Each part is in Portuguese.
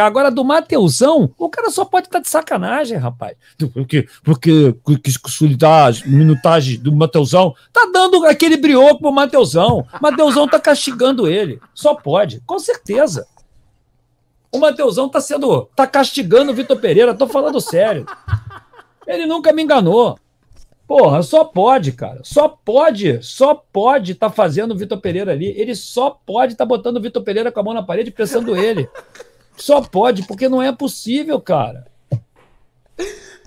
Agora, do Mateusão, o cara só pode estar tá de sacanagem, rapaz. Porque, porque, porque solidariedade, minutagem do Mateusão, tá dando aquele brioco pro Mateusão. Mateusão tá castigando ele. Só pode, com certeza. O Mateusão tá sendo. tá castigando o Vitor Pereira, tô falando sério. Ele nunca me enganou. Porra, só pode, cara. Só pode, só pode estar tá fazendo o Vitor Pereira ali. Ele só pode estar tá botando o Vitor Pereira com a mão na parede pensando ele. Só pode, porque não é possível, cara.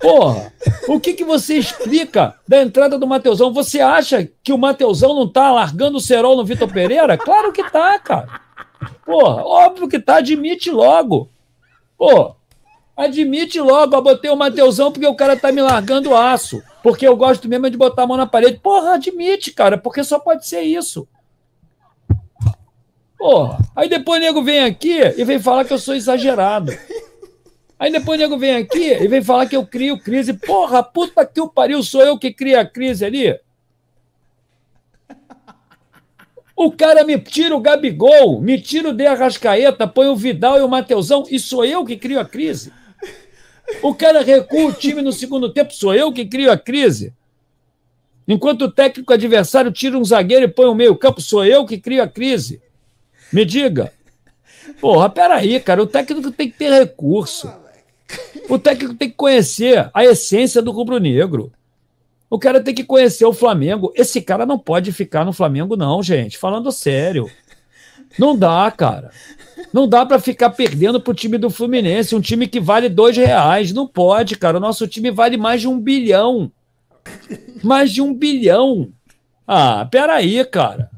Porra, o que, que você explica da entrada do Mateusão? Você acha que o Mateusão não tá largando o cerol no Vitor Pereira? Claro que tá, cara. Porra, óbvio que tá, admite logo. Pô, admite logo, eu botei o Mateusão porque o cara tá me largando o aço. Porque eu gosto mesmo é de botar a mão na parede. Porra, admite, cara, porque só pode ser isso. Porra. Aí depois o nego vem aqui e vem falar que eu sou exagerado. Aí depois o nego vem aqui e vem falar que eu crio crise. Porra, puta que o pariu, sou eu que cria a crise ali? O cara me tira o Gabigol, me tira o De Arrascaeta, põe o Vidal e o Mateusão e sou eu que crio a crise. O cara recua o time no segundo tempo, sou eu que crio a crise. Enquanto o técnico adversário tira um zagueiro e põe o um meio-campo, sou eu que crio a crise. Me diga. Porra, peraí, cara. O técnico tem que ter recurso. O técnico tem que conhecer a essência do rubro-negro. O cara tem que conhecer o Flamengo. Esse cara não pode ficar no Flamengo, não, gente. Falando sério. Não dá, cara. Não dá para ficar perdendo pro time do Fluminense, um time que vale dois reais. Não pode, cara. O nosso time vale mais de um bilhão. Mais de um bilhão. Ah, peraí, cara.